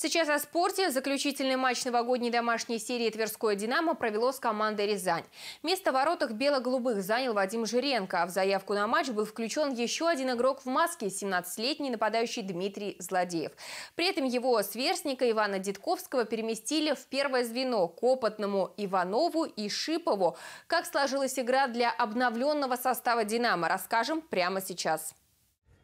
Сейчас о спорте. Заключительный матч новогодней домашней серии «Тверское Динамо» провело с командой «Рязань». Место в воротах бело-голубых занял Вадим Жиренко, а в заявку на матч был включен еще один игрок в маске – 17-летний нападающий Дмитрий Злодеев. При этом его сверстника Ивана Дедковского переместили в первое звено к опытному Иванову и Шипову. Как сложилась игра для обновленного состава «Динамо» расскажем прямо сейчас.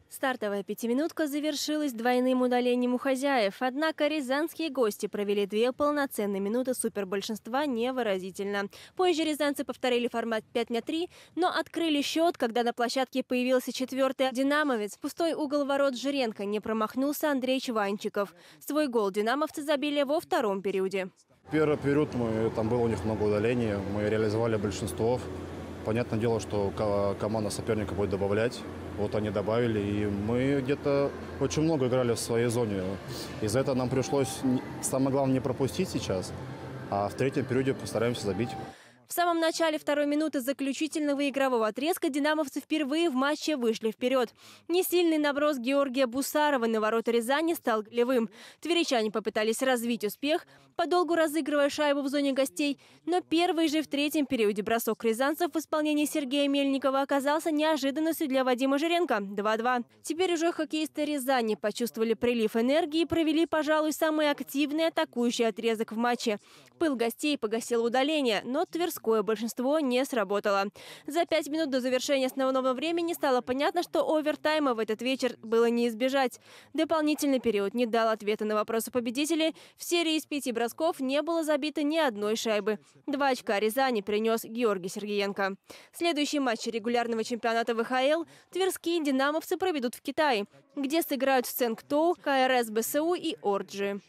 Стартовая пятиминутка завершилась двойным удалением у хозяев, однако рязанские гости провели две полноценные минуты супербольшинства невыразительно. Позже рязанцы повторили формат 5 на 3, но открыли счет, когда на площадке появился четвертый «Динамовец». пустой угол ворот Жиренко не промахнулся Андрей Чванчиков. Свой гол «Динамовцы» забили во втором периоде. Первый период мы, там было у них много удалений, мы реализовали большинство, Понятное дело, что команда соперника будет добавлять. Вот они добавили, и мы где-то очень много играли в своей зоне. Из-за этого нам пришлось, самое главное, не пропустить сейчас, а в третьем периоде постараемся забить. В самом начале второй минуты заключительного игрового отрезка «Динамовцы» впервые в матче вышли вперед. Несильный наброс Георгия Бусарова на ворота Рязани стал голевым. Тверичане попытались развить успех, подолгу разыгрывая шайбу в зоне гостей, но первый же в третьем периоде бросок рязанцев в исполнении Сергея Мельникова оказался неожиданностью для Вадима Жиренко – 2-2. Теперь уже хоккеисты Рязани почувствовали прилив энергии и провели, пожалуй, самый активный атакующий отрезок в матче. Пыл гостей погасил удаление, но Тверс мужское большинство не сработало. За пять минут до завершения основного времени стало понятно, что овертайма в этот вечер было не избежать. Дополнительный период не дал ответа на вопросы победителей. В серии из пяти бросков не было забито ни одной шайбы. Два очка Рязани принес Георгий Сергеенко. Следующий матч регулярного чемпионата ВХЛ тверские динамовцы проведут в Китае, где сыграют в Сенктоу, КРС БСУ и Орджи.